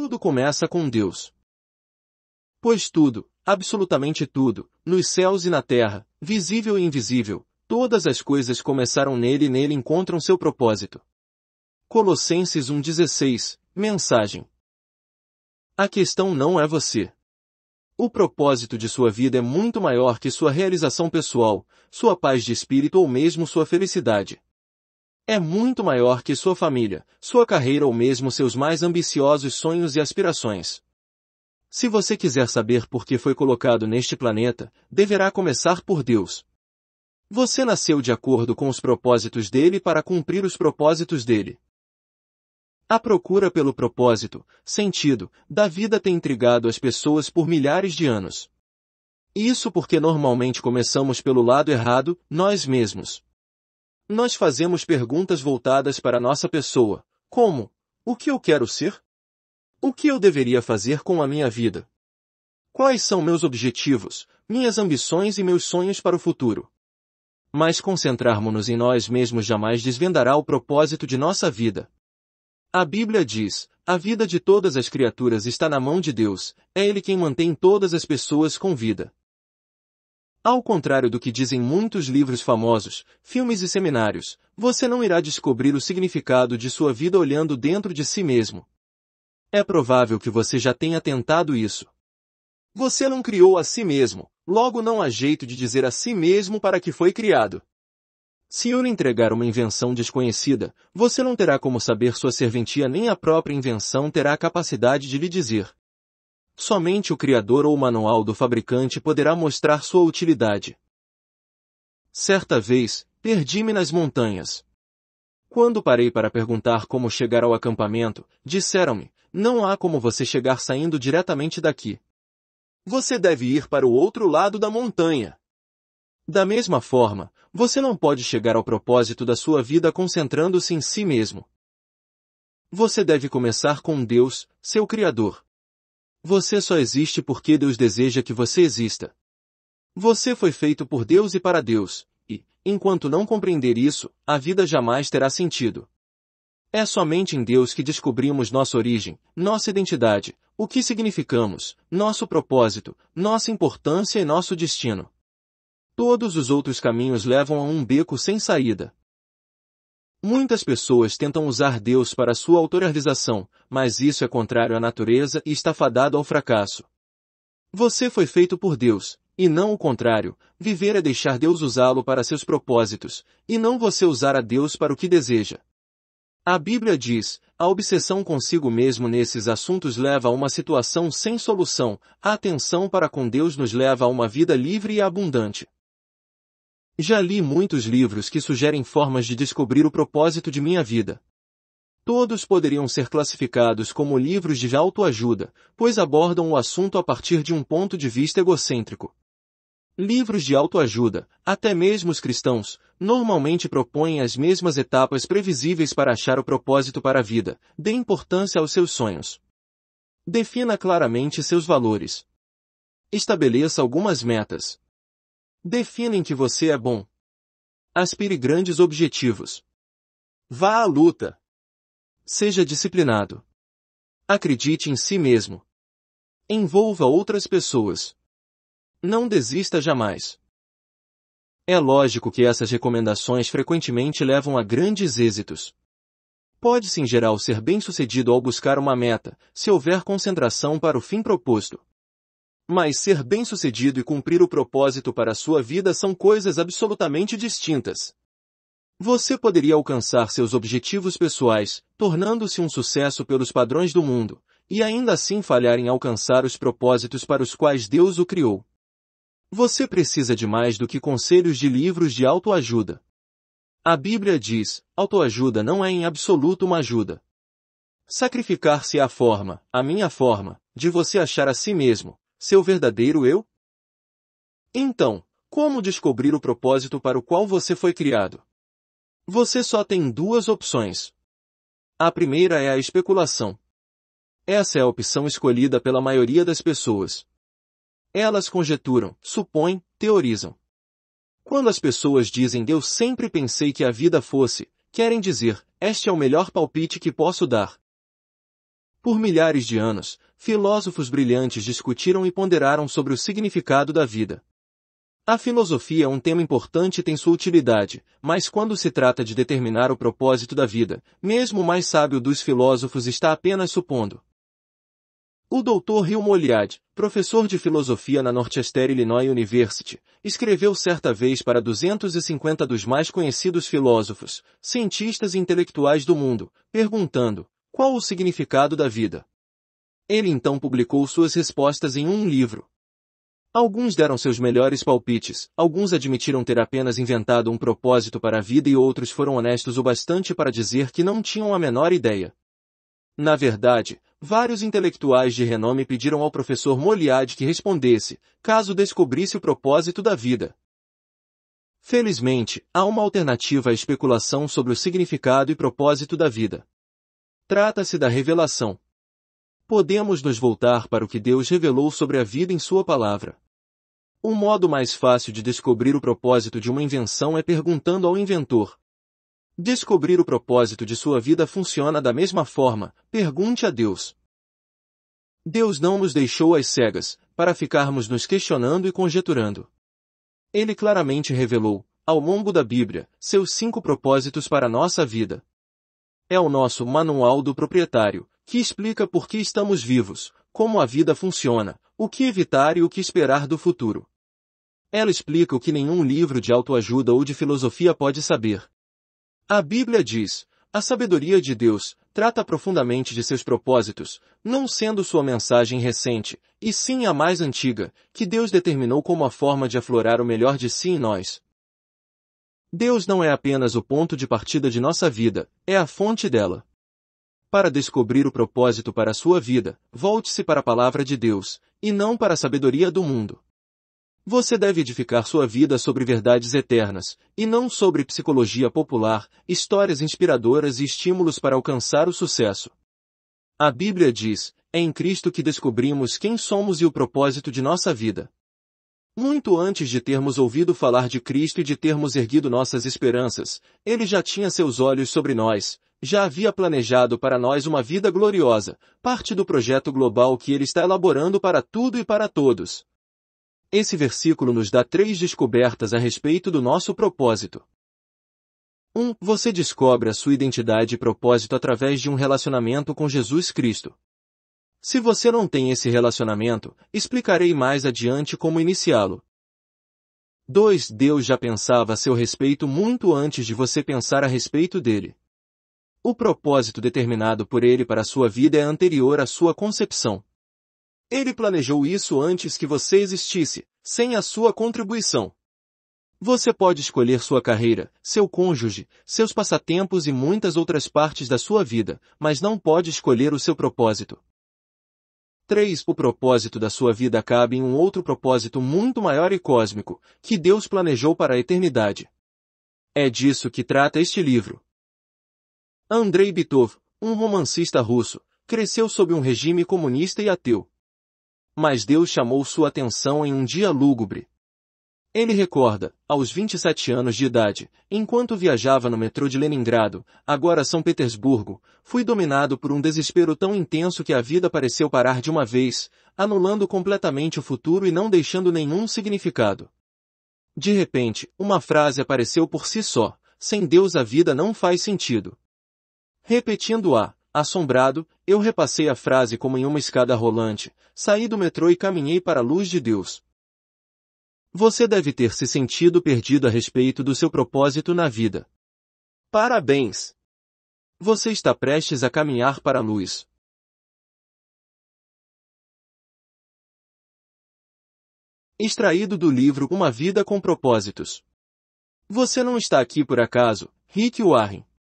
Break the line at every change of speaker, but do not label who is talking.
Tudo começa com Deus. Pois tudo, absolutamente tudo, nos céus e na terra, visível e invisível, todas as coisas começaram nele e nele encontram seu propósito. Colossenses 1:16, mensagem. A questão não é você. O propósito de sua vida é muito maior que sua realização pessoal, sua paz de espírito ou mesmo sua felicidade é muito maior que sua família, sua carreira ou mesmo seus mais ambiciosos sonhos e aspirações. Se você quiser saber por que foi colocado neste planeta, deverá começar por Deus. Você nasceu de acordo com os propósitos dele para cumprir os propósitos dele. A procura pelo propósito, sentido, da vida tem intrigado as pessoas por milhares de anos. Isso porque normalmente começamos pelo lado errado, nós mesmos. Nós fazemos perguntas voltadas para nossa pessoa, como: o que eu quero ser? O que eu deveria fazer com a minha vida? Quais são meus objetivos, minhas ambições e meus sonhos para o futuro? Mas concentrarmos-nos em nós mesmos jamais desvendará o propósito de nossa vida. A Bíblia diz, a vida de todas as criaturas está na mão de Deus, é Ele quem mantém todas as pessoas com vida. Ao contrário do que dizem muitos livros famosos, filmes e seminários, você não irá descobrir o significado de sua vida olhando dentro de si mesmo. É provável que você já tenha tentado isso. Você não criou a si mesmo, logo não há jeito de dizer a si mesmo para que foi criado. Se eu lhe entregar uma invenção desconhecida, você não terá como saber sua serventia nem a própria invenção terá a capacidade de lhe dizer, Somente o criador ou o manual do fabricante poderá mostrar sua utilidade. Certa vez, perdi-me nas montanhas. Quando parei para perguntar como chegar ao acampamento, disseram-me, não há como você chegar saindo diretamente daqui. Você deve ir para o outro lado da montanha. Da mesma forma, você não pode chegar ao propósito da sua vida concentrando-se em si mesmo. Você deve começar com Deus, seu Criador. Você só existe porque Deus deseja que você exista. Você foi feito por Deus e para Deus, e, enquanto não compreender isso, a vida jamais terá sentido. É somente em Deus que descobrimos nossa origem, nossa identidade, o que significamos, nosso propósito, nossa importância e nosso destino. Todos os outros caminhos levam a um beco sem saída. Muitas pessoas tentam usar Deus para sua autorização, mas isso é contrário à natureza e está fadado ao fracasso. Você foi feito por Deus, e não o contrário. Viver é deixar Deus usá-lo para seus propósitos, e não você usar a Deus para o que deseja. A Bíblia diz, a obsessão consigo mesmo nesses assuntos leva a uma situação sem solução, a atenção para com Deus nos leva a uma vida livre e abundante. Já li muitos livros que sugerem formas de descobrir o propósito de minha vida. Todos poderiam ser classificados como livros de autoajuda, pois abordam o assunto a partir de um ponto de vista egocêntrico. Livros de autoajuda, até mesmo os cristãos, normalmente propõem as mesmas etapas previsíveis para achar o propósito para a vida, dê importância aos seus sonhos. Defina claramente seus valores. Estabeleça algumas metas, Definem que você é bom. Aspire grandes objetivos. Vá à luta. Seja disciplinado. Acredite em si mesmo. Envolva outras pessoas. Não desista jamais. É lógico que essas recomendações frequentemente levam a grandes êxitos. Pode-se em geral ser bem-sucedido ao buscar uma meta, se houver concentração para o fim proposto. Mas ser bem-sucedido e cumprir o propósito para a sua vida são coisas absolutamente distintas. Você poderia alcançar seus objetivos pessoais, tornando-se um sucesso pelos padrões do mundo, e ainda assim falhar em alcançar os propósitos para os quais Deus o criou. Você precisa de mais do que conselhos de livros de autoajuda. A Bíblia diz, autoajuda não é em absoluto uma ajuda. Sacrificar-se é a forma, a minha forma, de você achar a si mesmo, seu verdadeiro eu? Então, como descobrir o propósito para o qual você foi criado? Você só tem duas opções. A primeira é a especulação. Essa é a opção escolhida pela maioria das pessoas. Elas conjeturam, supõem, teorizam. Quando as pessoas dizem eu sempre pensei que a vida fosse, querem dizer, este é o melhor palpite que posso dar, por milhares de anos, filósofos brilhantes discutiram e ponderaram sobre o significado da vida. A filosofia é um tema importante e tem sua utilidade, mas quando se trata de determinar o propósito da vida, mesmo o mais sábio dos filósofos está apenas supondo. O Dr. Rio Moliad, professor de filosofia na Northwestern Illinois University, escreveu certa vez para 250 dos mais conhecidos filósofos, cientistas e intelectuais do mundo, perguntando, qual o significado da vida? Ele então publicou suas respostas em um livro. Alguns deram seus melhores palpites, alguns admitiram ter apenas inventado um propósito para a vida e outros foram honestos o bastante para dizer que não tinham a menor ideia. Na verdade, vários intelectuais de renome pediram ao professor Moliad que respondesse, caso descobrisse o propósito da vida. Felizmente, há uma alternativa à especulação sobre o significado e propósito da vida. Trata-se da revelação. Podemos nos voltar para o que Deus revelou sobre a vida em Sua palavra. Um modo mais fácil de descobrir o propósito de uma invenção é perguntando ao inventor. Descobrir o propósito de sua vida funciona da mesma forma, pergunte a Deus. Deus não nos deixou às cegas, para ficarmos nos questionando e conjeturando. Ele claramente revelou, ao longo da Bíblia, seus cinco propósitos para a nossa vida. É o nosso manual do proprietário, que explica por que estamos vivos, como a vida funciona, o que evitar e o que esperar do futuro. Ela explica o que nenhum livro de autoajuda ou de filosofia pode saber. A Bíblia diz, a sabedoria de Deus trata profundamente de seus propósitos, não sendo sua mensagem recente, e sim a mais antiga, que Deus determinou como a forma de aflorar o melhor de si em nós, Deus não é apenas o ponto de partida de nossa vida, é a fonte dela. Para descobrir o propósito para a sua vida, volte-se para a palavra de Deus, e não para a sabedoria do mundo. Você deve edificar sua vida sobre verdades eternas, e não sobre psicologia popular, histórias inspiradoras e estímulos para alcançar o sucesso. A Bíblia diz, é em Cristo que descobrimos quem somos e o propósito de nossa vida. Muito antes de termos ouvido falar de Cristo e de termos erguido nossas esperanças, ele já tinha seus olhos sobre nós, já havia planejado para nós uma vida gloriosa, parte do projeto global que ele está elaborando para tudo e para todos. Esse versículo nos dá três descobertas a respeito do nosso propósito. 1. Um, você descobre a sua identidade e propósito através de um relacionamento com Jesus Cristo. Se você não tem esse relacionamento, explicarei mais adiante como iniciá-lo. 2. Deus já pensava a seu respeito muito antes de você pensar a respeito dele. O propósito determinado por ele para a sua vida é anterior à sua concepção. Ele planejou isso antes que você existisse, sem a sua contribuição. Você pode escolher sua carreira, seu cônjuge, seus passatempos e muitas outras partes da sua vida, mas não pode escolher o seu propósito. 3. O propósito da sua vida cabe em um outro propósito muito maior e cósmico, que Deus planejou para a eternidade. É disso que trata este livro. Andrei Bitov, um romancista russo, cresceu sob um regime comunista e ateu. Mas Deus chamou sua atenção em um dia lúgubre, ele recorda, aos 27 anos de idade, enquanto viajava no metrô de Leningrado, agora São Petersburgo, fui dominado por um desespero tão intenso que a vida pareceu parar de uma vez, anulando completamente o futuro e não deixando nenhum significado. De repente, uma frase apareceu por si só, sem Deus a vida não faz sentido. Repetindo-a, assombrado, eu repassei a frase como em uma escada rolante, saí do metrô e caminhei para a luz de Deus, você deve ter se sentido perdido a respeito do seu propósito na vida. Parabéns! Você está prestes a caminhar para a luz. Extraído do livro Uma Vida com Propósitos. Você não está aqui por acaso, Rick Warren.